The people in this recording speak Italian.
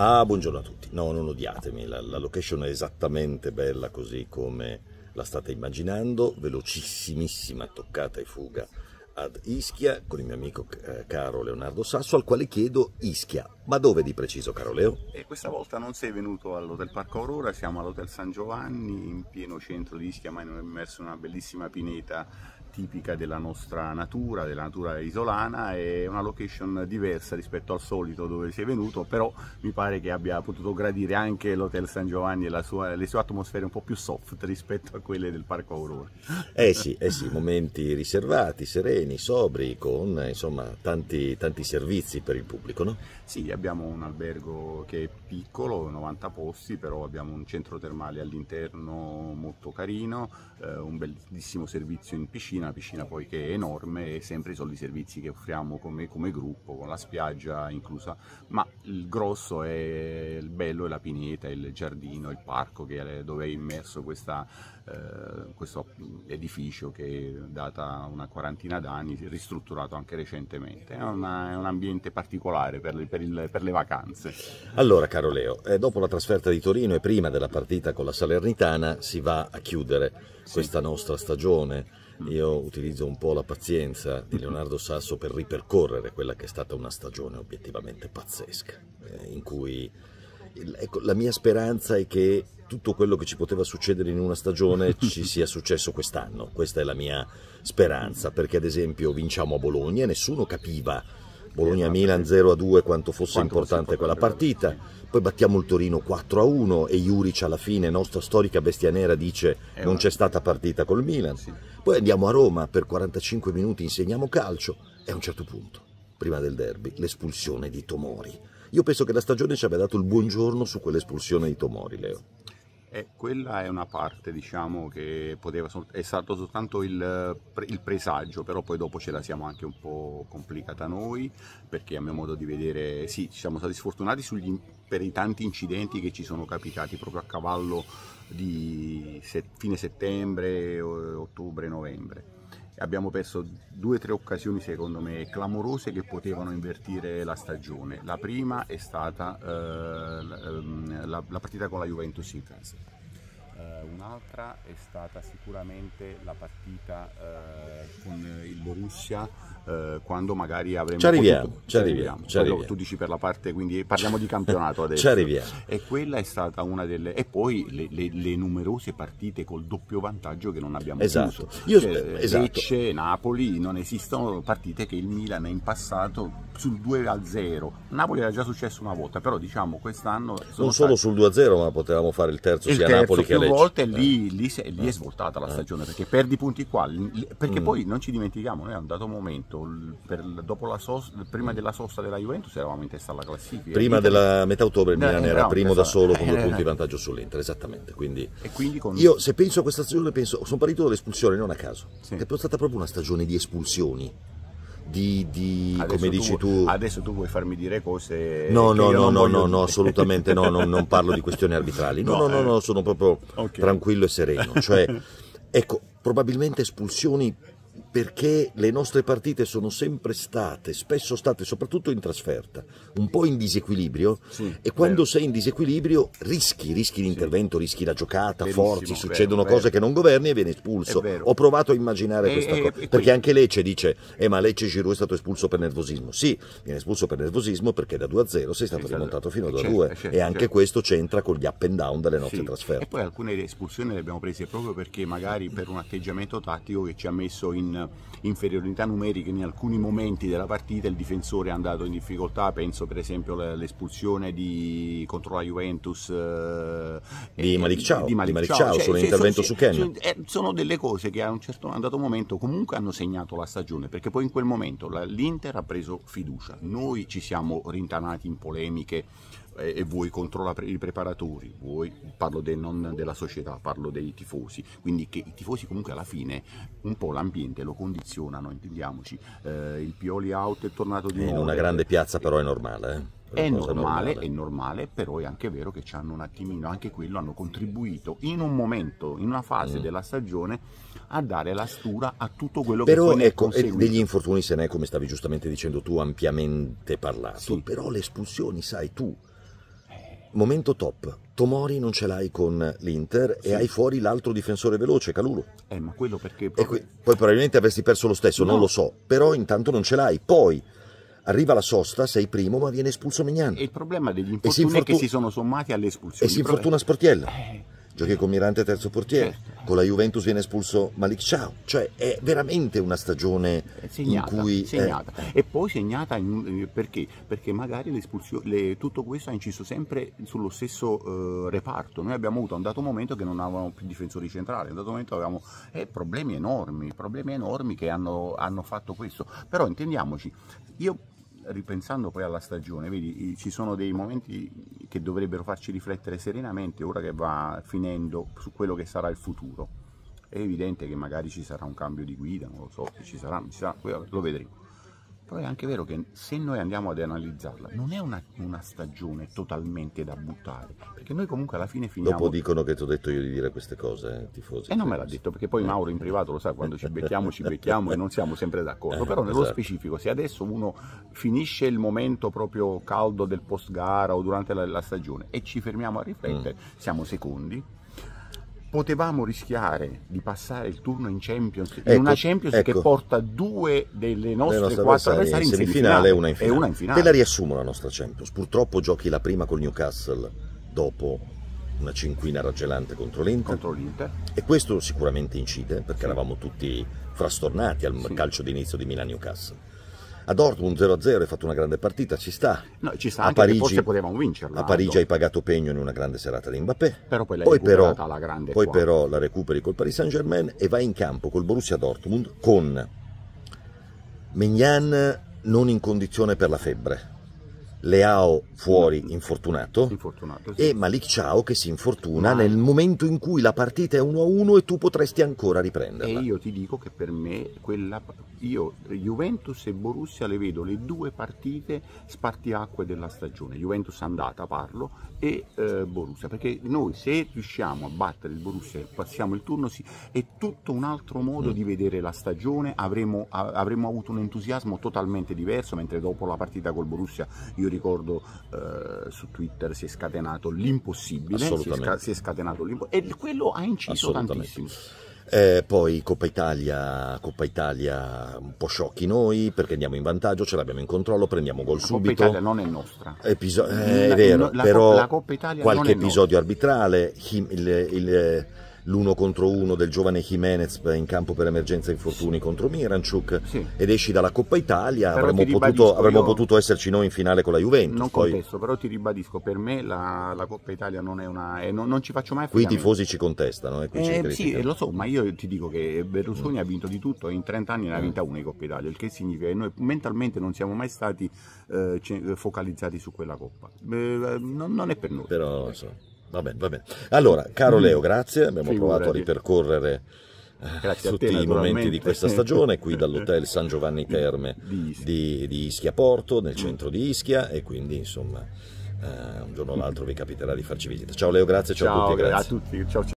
Ah, buongiorno a tutti. No, non odiatemi, la, la, location è esattamente bella così come la state immaginando, velocissimissima toccata e fuga ad Ischia con il mio amico eh, caro Leonardo Sasso al quale chiedo Ischia, ma dove di preciso caro Leo? E eh, questa volta non sei venuto all'Hotel Parco Aurora, siamo all'Hotel San Giovanni in pieno centro di Ischia ma immerso in una bellissima pineta tipica della nostra natura, della natura isolana, è una location diversa rispetto al solito dove si è venuto, però mi pare che abbia potuto gradire anche l'Hotel San Giovanni e sua, le sue atmosfere un po' più soft rispetto a quelle del Parco Aurora. Eh sì, eh sì momenti riservati, sereni, sobri, con insomma, tanti, tanti, servizi per il pubblico, no? Sì, abbiamo un albergo che è piccolo, 90 posti, però abbiamo un centro termale all'interno molto carino, eh, un bellissimo servizio in piscina, una piscina poi che è enorme e sempre i soliti servizi che offriamo come, come gruppo, con la spiaggia inclusa, ma il grosso è il bello è la pineta, il giardino, il parco che è, dove è immerso questa, eh, questo edificio che è data una quarantina d'anni, ristrutturato anche recentemente. È, una, è un ambiente particolare per, per, il, per, le vacanze. Allora, caro Leo, eh, dopo la trasferta di Torino e prima della partita con la Salernitana si va a chiudere sì. questa nostra stagione Mm. Io utilizzo un po' la pazienza di Leonardo Sasso per ripercorrere quella che è stata una stagione obiettivamente pazzesca, eh, in cui ecco, la mia speranza è che tutto quello che ci poteva succedere in una stagione ci sia successo quest'anno. Questa è la mia speranza, perché ad esempio vinciamo a Bologna e nessuno capiva Bologna-Milan eh, 0-2 quanto fosse importante quella partita, poi battiamo il Torino 4-1 e Juric alla fine, nostra storica bestia nera, dice eh, non c'è stata partita col Milan. Poi andiamo a Roma, per 45 minuti insegniamo calcio e a un certo punto, prima del derby, l'espulsione di Tomori. Io penso che la stagione ci abbia dato il buongiorno su quell'espulsione di Tomori, Leo. E eh, quella è una parte, diciamo, che poteva sol- è stato soltanto il, il, presagio, però poi dopo ce la siamo anche un po' complicata noi, perché a mio modo di vedere, sì, siamo stati sfortunati sugli, per i tanti incidenti che ci sono capitati proprio a cavallo di set- fine settembre, ottobre, novembre abbiamo perso due o tre occasioni secondo me clamorose che potevano invertire la stagione. La prima è stata eh, la, ehm, la, partita con la Juventus in casa un'altra è stata sicuramente la partita eh, con il Borussia eh, quando magari avremo ci arriviamo, potuto, ci arriviamo, ci arriviamo. tu dici per la parte quindi parliamo di campionato adesso ci arriviamo e quella è stata una delle e poi le, le, le numerose partite col doppio vantaggio che non abbiamo esatto. chiuso Io, eh, esatto. Lecce, Napoli non esistono partite che il Milan in passato sul 2-0. a Napoli era già successo una volta, però diciamo quest'anno... Non solo sul 2-0, a ma potevamo fare il terzo il sia terzo Napoli che Lecce. volte eh. lì, lì, lì, è eh. svoltata la eh. stagione, perché perdi punti qua. Perché mm. poi non ci dimentichiamo, noi a un dato momento, per, sosta, prima della sosta della Juventus eravamo in testa alla classifica. Prima della metà ottobre il eh, Milan era primo da esatto. solo con due punti di vantaggio sull'Inter, esattamente. Quindi, con... Io se penso a questa stagione penso, sono partito dall'espulsione non a caso, sì. è stata proprio una stagione di espulsioni di, di come dici tu, tu, Adesso tu vuoi farmi dire cose. No, no, no, no, no, no, assolutamente no, non, non, parlo di questioni arbitrali. No, no, no, eh. no sono proprio okay. tranquillo e sereno. Cioè, ecco, probabilmente espulsioni perché le nostre partite sono sempre state, spesso state, soprattutto in trasferta, un po' in disequilibrio sì, e quando vero. sei in disequilibrio rischi, rischi l'intervento, sì. rischi la giocata, Verissimo, forzi, succedono vero, cose vero. che non governi e viene espulso. Ho provato a immaginare e, questa e, cosa, e, perché anche Lecce dice, eh ma Lecce Giroud è stato espulso per nervosismo. Sì, viene espulso per nervosismo perché da 2 a 0 sei stato rimontato fino eh, a 2 a 2 certo, eh, certo, e anche certo. questo c'entra con gli up and down delle nostre sì. trasferte. E poi alcune espulsioni le abbiamo prese proprio perché magari per un atteggiamento tattico che ci ha messo in inferiorità numerica in alcuni momenti della partita il difensore è andato in difficoltà, penso per esempio all'espulsione di, contro la Juventus eh, di eh, Malik Ciao, di Malik Malik Ciao, Ciao sull'intervento cioè, cioè, su Ken. Cioè, eh, sono delle cose che a un certo andato momento comunque hanno segnato la stagione, perché poi in quel momento la, l'Inter ha preso fiducia, noi ci siamo rintanati in polemiche e, e vuoi contro la, i preparatori, vuoi, parlo de, non della società, parlo dei tifosi, quindi che i tifosi comunque alla fine un po' l'ambiente lo condizionano, intendiamoci, eh, il Pioli out è tornato di nuovo. In una grande piazza però è normale. Eh? È normale, normale, è normale, però è anche vero che ci hanno un attimino, anche quello hanno contribuito in un momento, in una fase mm. della stagione a dare la stura a tutto quello però, che poi ecco, degli infortuni se ne è come stavi giustamente dicendo tu ampiamente parlato, sì. però le espulsioni, sai tu, Momento top. Tomori non ce l'hai con l'Inter sì. e hai fuori l'altro difensore veloce, Calulo. Eh, ma quello perché... Proprio... Qui, poi probabilmente avresti perso lo stesso, no. non lo so. Però intanto non ce l'hai. Poi arriva la sosta, sei primo, ma viene espulso Mignan. E il problema degli infortuni infortun- è che si sono sommati alle espulsioni. E si infortuna Sportiella. Eh giochi con Mirante terzo portiere, certo. con la Juventus viene espulso Malik Ciao, cioè è veramente una stagione segnata, in cui... Eh, segnata. È... E poi segnata in... Eh, perché? Perché magari le... tutto questo ha inciso sempre sullo stesso eh, reparto, noi abbiamo avuto un dato momento che non avevamo più difensori centrali, un dato momento avevamo eh, problemi enormi, problemi enormi che hanno, hanno fatto questo, però intendiamoci, io ripensando poi alla stagione, vedi, ci sono dei momenti che dovrebbero farci riflettere serenamente ora che va finendo su quello che sarà il futuro. È evidente che magari ci sarà un cambio di guida, non lo so se ci sarà, ci sarà lo vedremo. Però è anche vero che se noi andiamo ad analizzarla, non è una, una stagione totalmente da buttare, perché noi comunque alla fine finiamo... Dopo dicono che ti ho detto io di dire queste cose, eh, tifosi. E non me l'ha detto, perché poi eh. Mauro in privato lo sa, quando ci becchiamo ci becchiamo e non siamo sempre d'accordo, eh, però nello esatto. specifico, se adesso uno finisce il momento proprio caldo del post gara o durante la, la stagione e ci fermiamo a riflettere, mm. siamo secondi, potevamo rischiare di passare il turno in Champions in ecco, una Champions ecco. che porta due delle nostre, nostre quattro avversarie in semifinale, e, una in una in finale. Te la riassumo la nostra Champions. Purtroppo giochi la prima col Newcastle dopo una cinquina raggelante contro l'Inter. E questo sicuramente incide perché sì. eravamo tutti frastornati al sì. calcio d'inizio di Milan-Newcastle a Dortmund 0-0 hai fatto una grande partita, ci sta. No, ci sta a Parigi, forse potevamo vincerla. A Parigi hai pagato pegno in una grande serata di Mbappé. Però poi, poi, però, poi però, la recuperi col Paris Saint-Germain e vai in campo col Borussia Dortmund con Mignan non in condizione per la febbre Leao fuori infortunato, infortunato sì. e Malik Ciao che si infortuna Ma... nel momento in cui la partita è 1-1 e tu potresti ancora riprenderla. E io ti dico che per me quella io Juventus e Borussia le vedo le due partite spartiacque della stagione, Juventus andata parlo e eh, Borussia, perché noi se riusciamo a battere il Borussia e passiamo il turno sì, è tutto un altro modo mm. di vedere la stagione, avremo, avremo avuto un entusiasmo totalmente diverso, mentre dopo la partita col Borussia io io ricordo eh, su Twitter si è scatenato l'impossibile, si sca- si è scatenato l'impossibile e quello ha inciso tantissimo. Eh, poi Coppa Italia, Coppa Italia un po' sciocchi noi perché andiamo in vantaggio, ce l'abbiamo in controllo, prendiamo gol subito. Coppa Italia non è nostra. Episo- eh, la, vero, la, però la Coppa Italia qualche episodio arbitrale, il, il, il l'uno contro uno del giovane Jimenez in campo per emergenza infortuni contro Miranchuk sì. ed esci dalla Coppa Italia, avremmo, potuto, avremmo potuto, esserci noi in finale con la Juventus. Non poi... contesto, però ti ribadisco, per me la, la Coppa Italia non è una... Eh, non, non, ci faccio mai affidamento. Qui i tifosi ci contestano. Eh, qui eh, sì, lo so, ma io ti dico che Berlusconi mm. ha vinto di tutto, in 30 anni ne ha mm. vinta una di Coppa Italia, il che significa che noi mentalmente non siamo mai stati eh, focalizzati su quella Coppa. Eh, non, non è per noi. Però lo so. Va bene, va bene. Allora, caro mm. Leo, grazie. Abbiamo Figurati. provato a ripercorrere eh, Grazie tutti te, i momenti di questa stagione qui dall'hotel San Giovanni Terme di, di, di Ischia Porto, nel mm. centro di Ischia e quindi insomma eh, un giorno o l'altro vi capiterà di farci visita. Ciao Leo, grazie, ciao, ciao a tutti. Grazie. A tutti ciao, ciao.